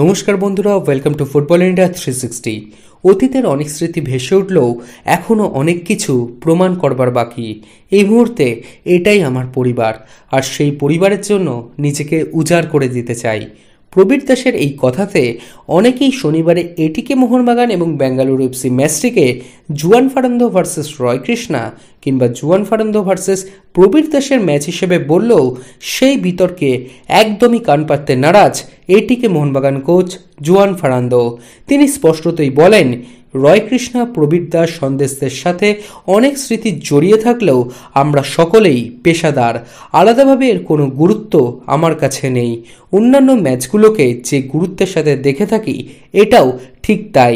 নমস্কার বন্ধুরা welcome to football India three sixty অতীতের অনেক স্মৃতি ভেসে উঠলেও এখনও অনেক কিছু প্রমাণ করবার বাকি এই মুহূর্তে এটাই আমার পরিবার আর সেই পরিবারের জন্য নিজেকে উজাড় করে দিতে চাই প্রবীর দাসের এই কথাতে অনেকেই শনিবারে এটিকে মোহনবাগান এবং বেঙ্গালুরু এফসি ম্যাচটিকে Juan Ferrando versus Roy Krishna কিংবা জুয়ান ফারান্দো ভার্সেস প্রবীর দাসের ম্যাচ হিসেবে বললেও সেই বিতর্কে একদমই কান পাততে নারাজ এটিকে মোহনবাগান কোচ জুয়ান ফারান্দো তিনি স্পষ্টতই বলেন রয় কৃষ্ণা প্রবীর দাস সন্দেশদের সাথে অনেক স্মৃতি জড়িয়ে থাকলেও আমরা সকলেই পেশাদার আলাদাভাবে এর কোনো গুরুত্ব আমার কাছে নেই অন্যান্য ম্যাচগুলোকে যে গুরুত্বের সাথে দেখে থাকি এটাও ঠিক তাই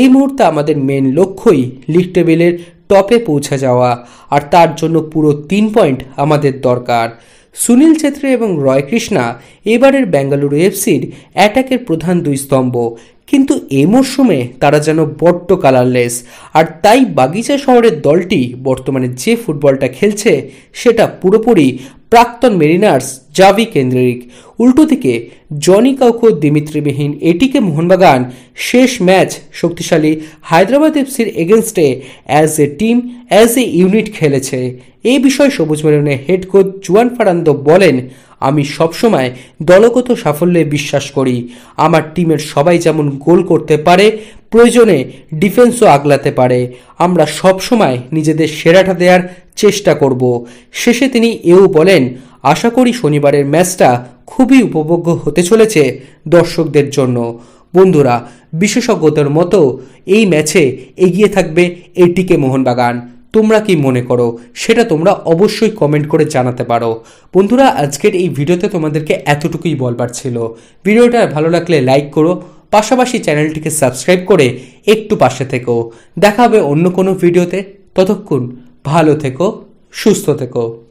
এই মুহূর্তে আমাদের মেন লক্ষ্যই লিগ টেবিলের টপে পৌঁছে যাওয়া আর তার জন্য পুরো তিন পয়েন্ট আমাদের দরকার সুনীল ছেত্রী এবং রয় কৃষ্ণা এবারের বেঙ্গালুরু এফসির অ্যাটাকের প্রধান দুই স্তম্ভ কিন্তু এ মরশুমে তারা যেন বড্ড কালারলেস আর তাই বাগিচা শহরের দলটি বর্তমানে যে ফুটবলটা খেলছে সেটা পুরোপুরি প্রাক্তন মেরিনার্স জাভি কেন্দ্রিক উল্টো দিকে জনি কাউকো দিমিত্রিবিহীন এটিকে মোহনবাগান শেষ ম্যাচ শক্তিশালী হায়দ্রাবাদ এফসির এগেনস্টে as a team as a unit খেলেছে এই বিষয়ে সবুজ মেরনের হেড কোচ জুয়ান ফারান্দো বলেন আমি সবসময় দলগত সাফল্যে বিশ্বাস করি আমার টিমের সবাই যেমন গোল করতে পারে প্রয়োজনে ডিফেন্সও আগলাতে পারে আমরা সবসময় নিজেদের সেরাটা দেওয়ার চেষ্টা করব শেষে তিনি এও বলেন আশা করি শনিবারের ম্যাচটা খুবই উপভোগ্য হতে চলেছে দর্শকদের জন্য বন্ধুরা বিশেষজ্ঞদের মতো এই ম্যাচে এগিয়ে থাকবে এটিকে মোহনবাগান তোমরা কি মনে করো সেটা তোমরা অবশ্যই কমেন্ট করে জানাতে পারো বন্ধুরা আজকের এই ভিডিওতে তোমাদেরকে এতটুকুই বলবার ছিল ভিডিওটা ভালো লাগলে লাইক করো পাশাপাশি চ্যানেলটিকে সাবস্ক্রাইব করে একটু পাশে থেকো দেখা হবে অন্য কোনো ভিডিওতে ততক্ষণ ভালো থেকো সুস্থ থেকো